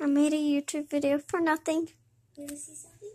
I made a YouTube video for nothing. You want to see something?